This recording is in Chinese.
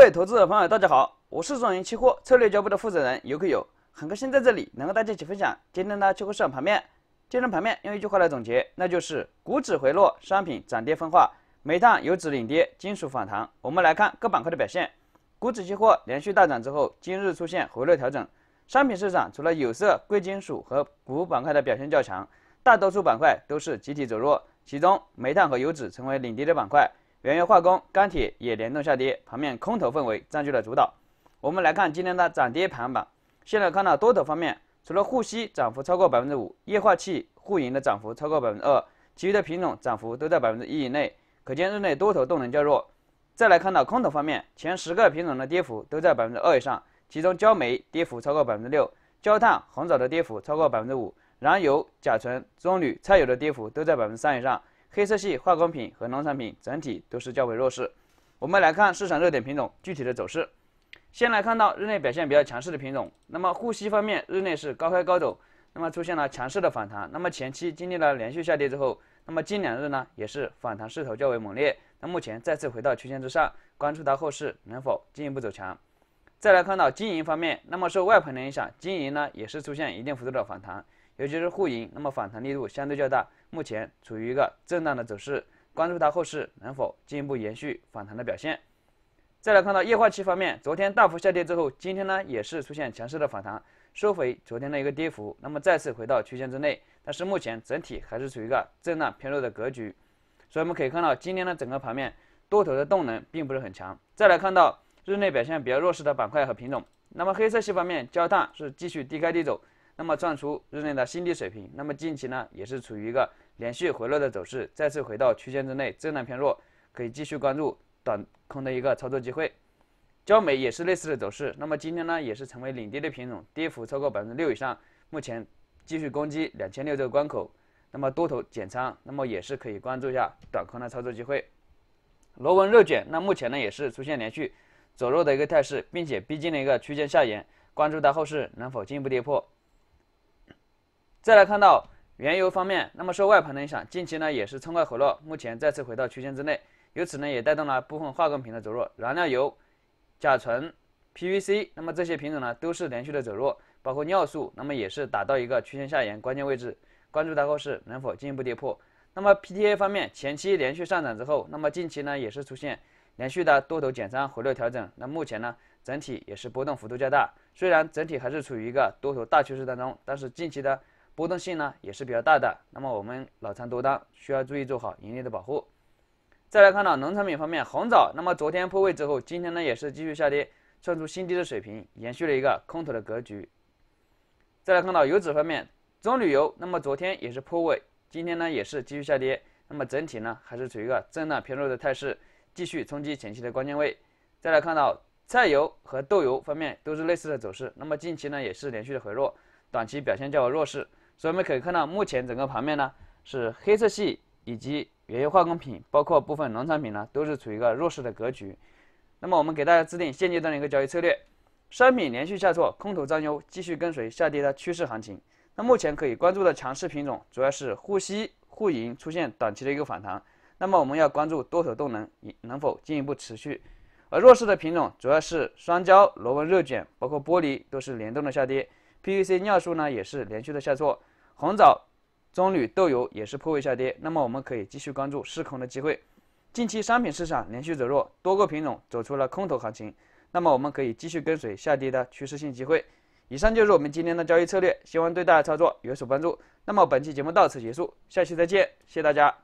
各位投资者朋友，大家好，我是中银期货策略交部的负责人游可友，很高兴在这里能和大家一起分享今天的期货市场盘面。今天盘面用一句话来总结，那就是股指回落，商品涨跌分化，煤炭、油脂领跌，金属反弹。我们来看各板块的表现，股指期货连续大涨之后，今日出现回落调整。商品市场除了有色、贵金属和股板块的表现较强，大多数板块都是集体走弱，其中煤炭和油脂成为领跌的板块。原油化工、钢铁也联动下跌，盘面空头氛围占据了主导。我们来看今天的涨跌排行榜。现在看到多头方面，除了沪锡涨幅超过百分之五，液化气、沪银的涨幅超过百分之二，其余的品种涨幅都在百分之一以内，可见日内多头动能较弱。再来看到空头方面，前十个品种的跌幅都在百分之二以上，其中焦煤跌幅超过百分之六，焦炭、红枣的跌幅超过百分之五，燃油、甲醇、棕榈、菜油的跌幅都在百分之三以上。黑色系化工品和农产品整体都是较为弱势。我们来看市场热点品种具体的走势。先来看到日内表现比较强势的品种，那么沪锡方面日内是高开高走，那么出现了强势的反弹。那么前期经历了连续下跌之后，那么近两日呢也是反弹势头较为猛烈。那目前再次回到区间之上，关注它后市能否进一步走强。再来看到金银方面，那么受外盘的影响，金银呢也是出现一定幅度的反弹。尤其是沪银，那么反弹力度相对较大，目前处于一个震荡的走势，关注它后市能否进一步延续反弹的表现。再来看到液化气方面，昨天大幅下跌之后，今天呢也是出现强势的反弹，收回昨天的一个跌幅，那么再次回到区间之内，但是目前整体还是处于一个震荡偏弱的格局。所以我们可以看到，今天的整个盘面多头的动能并不是很强。再来看到日内表现比较弱势的板块和品种，那么黑色系方面，焦炭是继续低开低走。那么创出日内的新低水平，那么近期呢也是处于一个连续回落的走势，再次回到区间之内，震荡偏弱，可以继续关注短空的一个操作机会。焦煤也是类似的走势，那么今天呢也是成为领跌的品种，跌幅超过百分之六以上，目前继续攻击两千六这个关口，那么多头减仓，那么也是可以关注一下短空的操作机会。螺纹热卷那目前呢也是出现连续走弱的一个态势，并且逼近了一个区间下沿，关注它后市能否进一步跌破。再来看到原油方面，那么受外盘的影响，近期呢也是冲高回落，目前再次回到区间之内，由此呢也带动了部分化工品的走弱，燃料油、甲醇、PVC，那么这些品种呢都是连续的走弱，包括尿素，那么也是达到一个区间下沿关键位置，关注它后市能否进一步跌破。那么 PTA 方面，前期连续上涨之后，那么近期呢也是出现连续的多头减仓回落调整，那目前呢整体也是波动幅度较大，虽然整体还是处于一个多头大趋势当中，但是近期的。波动性呢也是比较大的，那么我们老仓多单需要注意做好盈利的保护。再来看到农产品方面，红枣，那么昨天破位之后，今天呢也是继续下跌，创出新低的水平，延续了一个空头的格局。再来看到油脂方面，棕榈油，那么昨天也是破位，今天呢也是继续下跌，那么整体呢还是处于一个震荡偏弱的态势，继续冲击前期的关键位。再来看到菜油和豆油方面都是类似的走势，那么近期呢也是连续的回落，短期表现较为弱势。所以我们可以看到，目前整个盘面呢是黑色系以及原油化工品，包括部分农产品呢都是处于一个弱势的格局。那么我们给大家制定现阶段的一个交易策略：商品连续下挫，空头占优，继续跟随下跌的趋势行情。那目前可以关注的强势品种主要是沪锡、沪银出现短期的一个反弹。那么我们要关注多头动能能否进一步持续。而弱势的品种主要是双胶、螺纹热卷，包括玻璃都是联动的下跌。PVC 尿素呢也是连续的下挫。红枣、棕榈、豆油也是破位下跌，那么我们可以继续关注市空的机会。近期商品市场连续走弱，多个品种走出了空头行情，那么我们可以继续跟随下跌的趋势性机会。以上就是我们今天的交易策略，希望对大家操作有所帮助。那么本期节目到此结束，下期再见，谢谢大家。